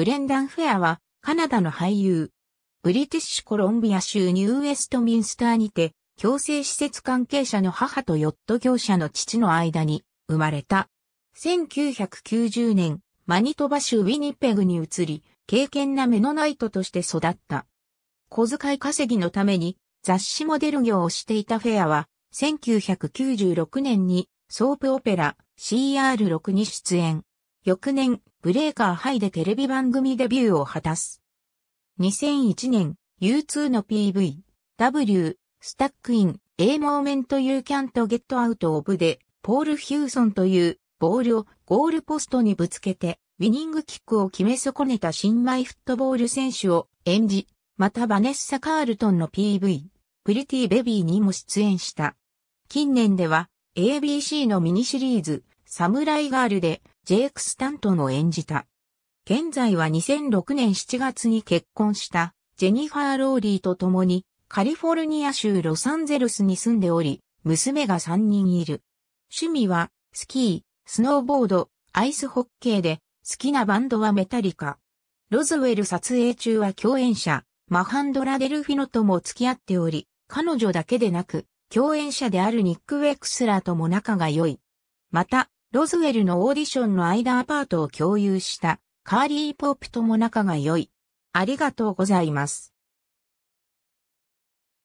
ブレンダン・フェアは、カナダの俳優。ブリティッシュコロンビア州ニューウェストミンスターにて、強制施設関係者の母とヨット業者の父の間に生まれた。1990年、マニトバ州ウィニペグに移り、敬虔なメノナイトとして育った。小遣い稼ぎのために雑誌モデル業をしていたフェアは、1996年にソープオペラ CR6 に出演。翌年、ブレーカーハイでテレビ番組デビューを果たす。2001年、U2 の PV、W、スタックイン、A Moment You Can't Get Out of で、ポール・ヒューソンというボールをゴールポストにぶつけて、ウィニングキックを決め損ねた新米フットボール選手を演じ、またバネッサ・カールトンの PV、プリティ・ベビーにも出演した。近年では、ABC のミニシリーズ、サムライガールで、ジェイク・スタントンを演じた。現在は2006年7月に結婚したジェニファー・ローリーと共にカリフォルニア州ロサンゼルスに住んでおり、娘が3人いる。趣味はスキー、スノーボード、アイスホッケーで好きなバンドはメタリカ。ロズウェル撮影中は共演者、マハンドラ・デルフィノとも付き合っており、彼女だけでなく、共演者であるニック・ウェクスラーとも仲が良い。また、ロズウェルのオーディションの間アパートを共有したカーリー・ポープとも仲が良い。ありがとうございます。